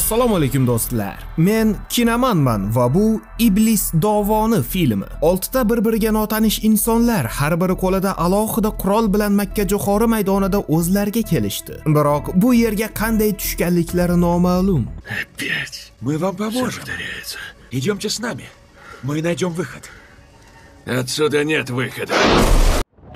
Assalomu alaykum do'stlar. Men kinomanman va bu Iblis dovoni filmi. 6 ta bir-biriga notanish insonlar har biri qo'lida alohida qurol bilan Makka jo'xori maydonida o'zlariga kelishdi. Biroq bu yerga qanday tushganliklari noma'lum. Опять. Мы вам поможем. Идемте с нами. Мы найдем выход. Отсюда нет выхода.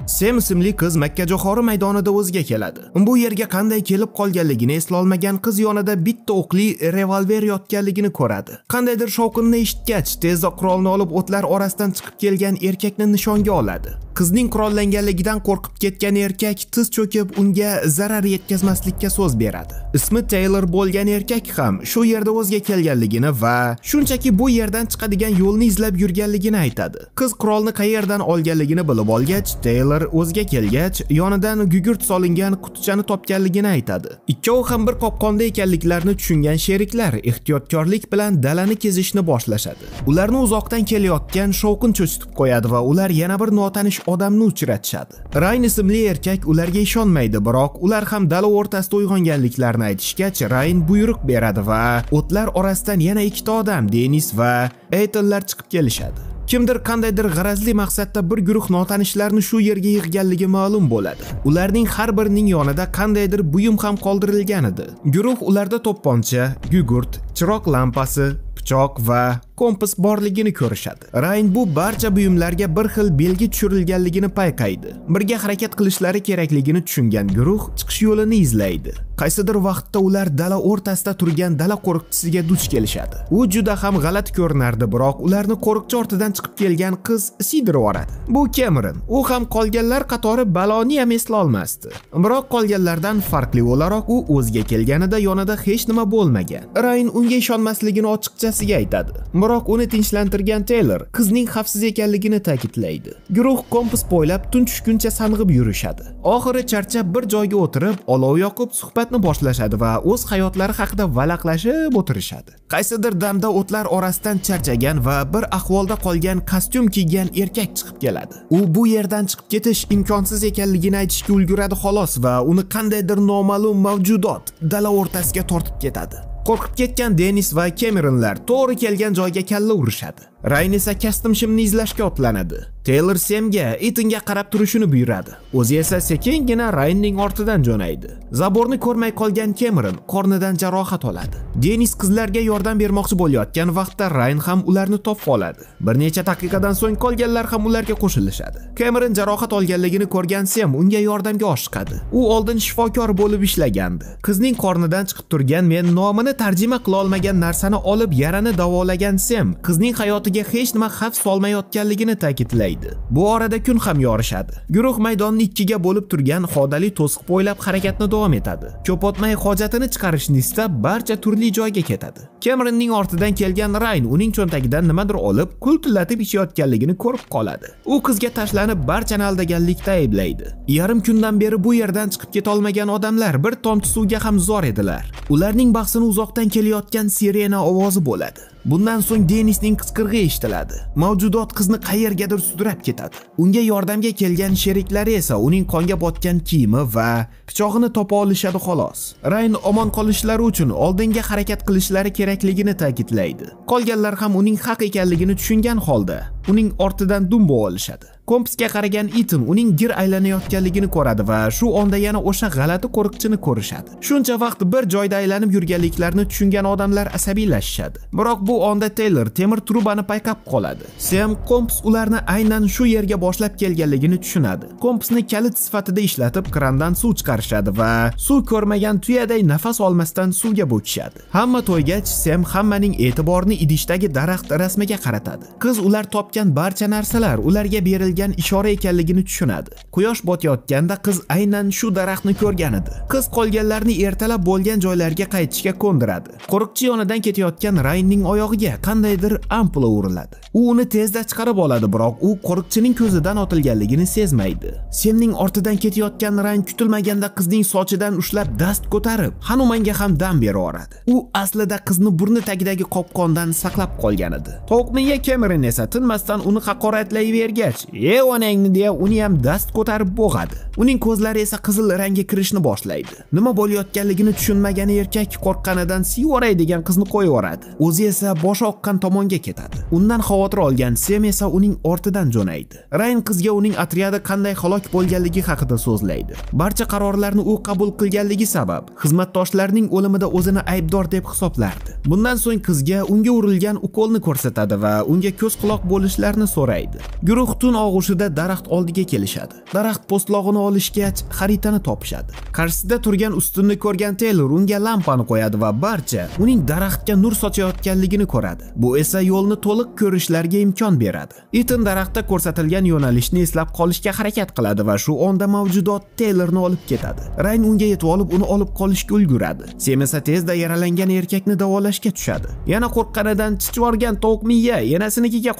sem ismli qiz makkajo'xori maydonida o'ziga keladi bu yerga qanday kelib qolganligini eslolmagan qiz yonida bitta o'qli revolver yotganligini ko'radi qandaydir shovqinni eshitgach tezda qurolni olib o'tlar orasidan chiqib kelgan erkakni nishonga oladi Qizning qurollanganligidan qo'rqib ketgan erkak tiz cho'kib unga zarar yetkazmaslikka so'z beradi. ismi Taylor bo'lgan erkak ham shu yerda o'ziga kelganligini va shunchaki bu yerdan chiqadigan yo'lni izlab yurganligini aytadi. Qiz qurolni qayerdan olganligini bilib olgach, Taylor o'ziga kelgach, yonidan gugurt solingan qutichani topganligini aytadi. Ikkovi ham bir qopqonda ekanliklarini tushungan sheriklar ehtiyotkorlik bilan dalani kezishni boshlashadi. Ularni uzoqdan kelayotgan shovqin cho'chitib qo'yadi va ular yana bir notanish odamni uchratishadi. Rayn ismli erkak ularga ishonmaydi, biroq ular ham dala o'rtasida uyg'onganliklarini aytishgach, Rayn buyruq beradi va o'tlar orasidan yana ikkita odam, Denis va Eytonlar chiqib kelishadi. Kimdir qandaydir g'arazli maqsadda bir guruh notanishlarni shu yerga yig'ganligi ma'lum bo'ladi. Ularning har birining yonida qandaydir buyum ham qoldirilgan edi. Guruh ularda to'pponcha, gugurt, chiroq lampasi, pichoq va kompas borligini ko'rishadi. Rayn bu barcha buyumlarga bir xil belgi tushirilganligini payqaydi. Birga harakat qilishlari kerakligini tushungan guruh chiqish yo'lini izlaydi. qaysidir vaqtda ular dala o'rtasida turgan dala qo'riqchisiga duch kelishadi u juda ham g'alati ko'rinardi biroq ularni qo'riqchi ortidan chiqib kelgan qiz sidirib yuboradi bu kemerin u ham qolganlar qatori baloni ham eslolmasdi biroq qolganlardan farqli o'laroq u o'ziga kelganida yonida hech nima bo'lmagan rayn unga ishonmasligini ochiqchasiga aytadi biroq uni tinchlantirgan teylor qizning xavfsiz ekanligini ta'kidlaydi guruh kompas poylab tun tushguncha sang'ib yurishadi oxiri charchab bir joyga o'tirib olov yoqib suhbat suhbatni boshlashadi va o'z hayotlari haqida valaqlashib o'tirishadi qaysidir damda o'tlar orasidan charchagan va bir ahvolda qolgan kostyum kiygan erkak chiqib keladi u bu yerdan chiqib ketish imkonsiz ekanligini aytishga ulguradi xolos va uni qandaydir noma'lum mavjudot dala o'rtasiga tortib ketadi qo'rqib ketgan denis va kemeronlar to'g'ri kelgan joyga kalla urishadi Rayn esa kastim shimni izlashga otlanadi. Taylor Semga itinga qarab turishini buyuradi. O'zi esa sekingina Raynning ortidan jo'naydi. Zaborni ko'rmay qolgan Cameron qornidan jarohat oladi. Dennis qizlarga yordam bermoqchi bo'layotgan vaqtda Rayn ham ularni topib oladi. Bir necha daqiqadan so'ng qolganlar ham ularga qo'shilishadi. Cameron jarohat olganligini ko'rgan Sem unga yordamga oshiqadi. U oldin shifokor bo'lib ishlagandi. Qizning qornidan chiqib turgan men nomini tarjima qila olmagan narsani olib yarani davolagan Sem qizning hayotiga ularga hech nima xavf solmayotganligini ta'kidlaydi. Bu orada kun ham yorishadi. Guruh maydonni ikkiga bo'lib turgan xodali to'siq bo'ylab harakatni davom etadi. Ko'p o'tmay hojatini chiqarishni istab barcha turli joyga ketadi. Cameronning ortidan kelgan Rayn uning cho'ntagidan nimadir olib, kul tillatib ichayotganligini ko'rib qoladi. U qizga tashlanib barchani aldaganlikda ayblaydi. Yarim kundan beri bu yerdan chiqib keta olmagan odamlar bir tomchi suvga ham zor edilar. Ularning bahsini uzoqdan kelayotgan sirena ovozi bo'ladi. Bundan so'ng Denisning qisqirg'i eshitiladi. Mavjudot qizni qayergadir sudrab ketadi. Unga yordamga kelgan sheriklari esa uning qonga botgan kiyimi va pichog'ini topa olishadi xolos. Rain omon qolishlari uchun oldinga harakat qilishlari kerakligini ta'kidlaydi. Qolganlar ham uning haq ekanligini tushungan holda uning ortidan dumbo olishadi. kompasga qaragan itim uning gir aylanayotganligini ko'radi va shu onda yana o'sha g'alati qo'riqchini ko'rishadi. Shuncha vaqt bir joyda aylanib yurganliklarini tushungan odamlar asabiylashishadi. Biroq bu onda Taylor temir trubani payqab qoladi. Sem kompas ularni aynan shu yerga boshlab kelganligini tushunadi. Kompasni kalit sifatida ishlatib krandan suv chiqarishadi va suv ko'rmagan tuyaday nafas olmasdan suvga bo'kishadi. Hamma to'ygach Sem hammaning e'tiborini idishdagi daraxt rasmiga qaratadi. Qiz ular topgan barcha narsalar ularga berilgan berilgan ishora ekanligini tushunadi. Quyosh botayotganda qiz aynan shu daraxtni ko'rgan edi. Qiz qolganlarni ertalab bo'lgan joylarga qaytishga ko'ndiradi. Qo'riqchi yonidan ketayotgan Rainning oyog'iga qandaydir ampula uriladi. U uni tezda chiqarib oladi, biroq u qo'riqchining ko'zidan otilganligini sezmaydi. Semning ortidan ketayotgan Rain kutilmaganda qizning sochidan ushlab dast ko'tarib, Hanumanga ham dam bera oradi. U aslida qizni burni tagidagi qopqondan saqlab qolgan edi. Tovuqmiya Cameron esa tinmasdan uni haqoratlayvergach, e onangni deya uni ham dast ko'tarib bo'g'adi uning ko'zlari esa qizil rangga kirishni boshlaydi nima bo'layotganligini tushunmagan erkak qo'rqqanidan Siyoray degan qizni qo'yib yuboradi o'zi esa bosh oqqan tomonga ketadi undan xavotir olgan sem esa uning ortidan jo'naydi Rain qizga uning atriyada qanday xalok bo'lganligi haqida so'zlaydi barcha qarorlarni u qabul qilganligi sabab xizmatdoshlarining o'limida o'zini aybdor deb hisoblardi bundan so'ng qizga unga urilgan ukolni ko'rsatadi va unga ko'z quloq bo'lishlarini so'raydi guruh tun og'u bo'g'ishida daraxt oldiga kelishadi daraxt po'stlog'ini olishgach xaritani topishadi qarshisida turgan ustunni ko'rgan taylor unga lampani qo'yadi va barcha uning daraxtga nur sochayotganligini ko'radi bu esa yo'lni to'liq ko'rishlariga imkon beradi itin daraxtda ko'rsatilgan yo'nalishni eslab qolishga harakat qiladi va shu onda mavjudot taylorni olib ketadi rayn unga yetib olib uni olib qolishga ulguradi sem esa tezda yaralangan erkakni davolashga tushadi yana qo'rqqanidan chichvorgan tovuq miya yana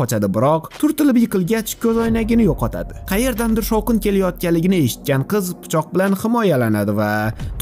qochadi biroq turtilib yiqilgach ko'zoynak boyligini yo'qotadi qayerdandir shovqin kelayotganligini eshitgan qiz pichoq bilan himoyalanadi va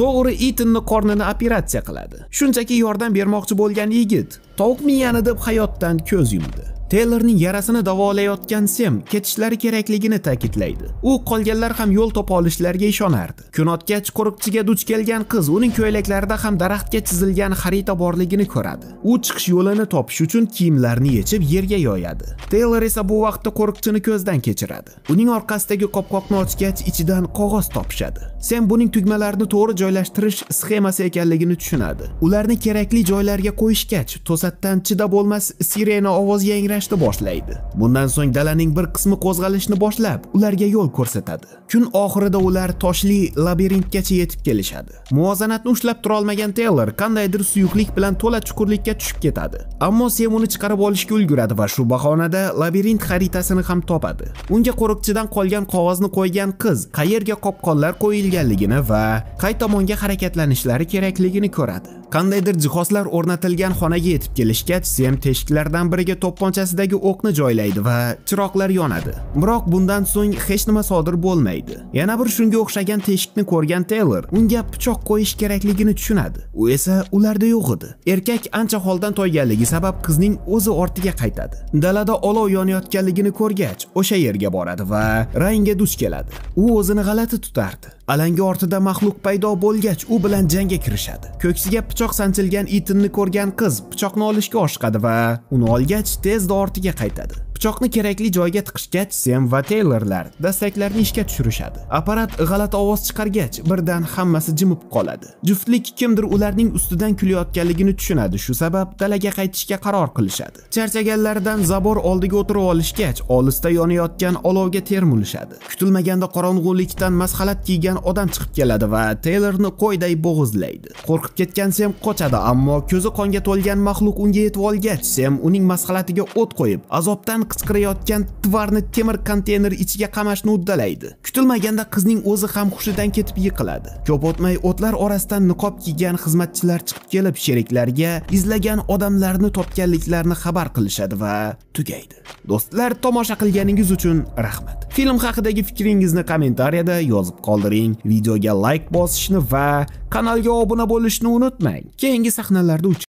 to'g'ri itinni qornini operatsiya qiladi shunchaki yordam bermoqchi bo'lgan yigit tovuq miyani deb hayotdan ko'z yumdi Taylorning yarasini davolayotgan Sem ketishlari kerakligini ta'kidlaydi. U qolganlar ham yo'l topa olishlariga ishonardi. Kunotgach qo'riqchiga duch kelgan qiz uning ko'ylaklarida ham daraxtga chizilgan xarita borligini ko'radi. U chiqish yo'lini topish uchun kiyimlarini yechib yerga yoyadi. Taylor esa bu vaqtda qo'riqchini ko'zdan kechiradi. Uning orqasidagi qopqoqni ochgach ichidan qog'oz topishadi. Sem buning tugmalarini to'g'ri joylashtirish sxemasi ekanligini tushunadi. Ularni kerakli joylarga qo'yishgach, to'satdan chida bo'lmas sirena ovoz yangrash almashishni boshlaydi bundan so'ng dalaning bir qismi qo'zg'alishni boshlab ularga yo'l ko'rsatadi kun oxirida ular toshli labirintgacha yetib kelishadi muvozanatni ushlab tura olmagan Taylor qandaydir suyuqlik bilan to'la chuqurlikka tushib ketadi ammo sem uni chiqarib olishga ulguradi va shu bahonada labirint xaritasini ham topadi unga qo'riqchidan qolgan qog'ozni qo'ygan qiz qayerga qopqonlar qo'yilganligini va qay tomonga harakatlanishlari kerakligini ko'radi qandaydir jihozlar o'rnatilgan xonaga yetib kelishgach sem teshiklardan biriga to'pponchasidagi o'qni joylaydi va chiroqlar yonadi biroq bundan so'ng hech nima sodir bo'lmaydi yana bir shunga o'xshagan teshikni ko'rgan teylor unga pichoq qo'yish kerakligini tushunadi u esa ularda yo'q edi erkak ancha holdan toyganligi sabab qizning o'zi ortiga qaytadi dalada olov yonayotganligini ko'rgach o'sha yerga boradi va raynga duch keladi u o'zini g'alati tutardi Alanga ortida maxluq paydo bo'lgach, u bilan jangga kirishadi. Ko'ksiga pichoq sanchilgan itinni ko'rgan qiz pichoqni olishga oshiqadi va uni olgach, tezda ortiga qaytadi. Pichoqni kerakli joyga tiqishgach, Sem va Taylorlar dastaklarni ishga tushirishadi. Apparat g'alati ovoz chiqargach, birdan hammasi jimib qoladi. Juftlik kimdir ularning ustidan kulayotganligini tushunadi, shu sabab dalaga qaytishga qaror qilishadi. Charchaganlaridan zabor oldiga o'tirib olishgach, olisda yonayotgan olovga termulishadi. Kutilmaganda qorong'ulikdan masxalat kiygan odam chiqib keladi va Taylorni qo'yday bo'g'izlaydi. Qo'rqib ketgan Sem qochadi, ammo ko'zi qonga to'lgan maxluq unga yetib olgach, Sem uning masxalatiga o't qo'yib, azobdan qirayotgan tvarni temir konteyner ichiga qamashni uddalaydi kutilmaganda qizning o'zi ham hushidan ketib yiqiladi ko'p o'tmay o'tlar orasidan niqob kiygan xizmatchilar chiqib kelib sheriklariga izlagan odamlarni topganliklarini xabar qilishadi va tugaydi do'stlar tomosha qilganingiz uchun rahmat film haqidagi fikringizni kommentariyada yozib qoldiring videoga like bosishni va kanalga obuna bo'lishni unutmang keyingi sahnalarda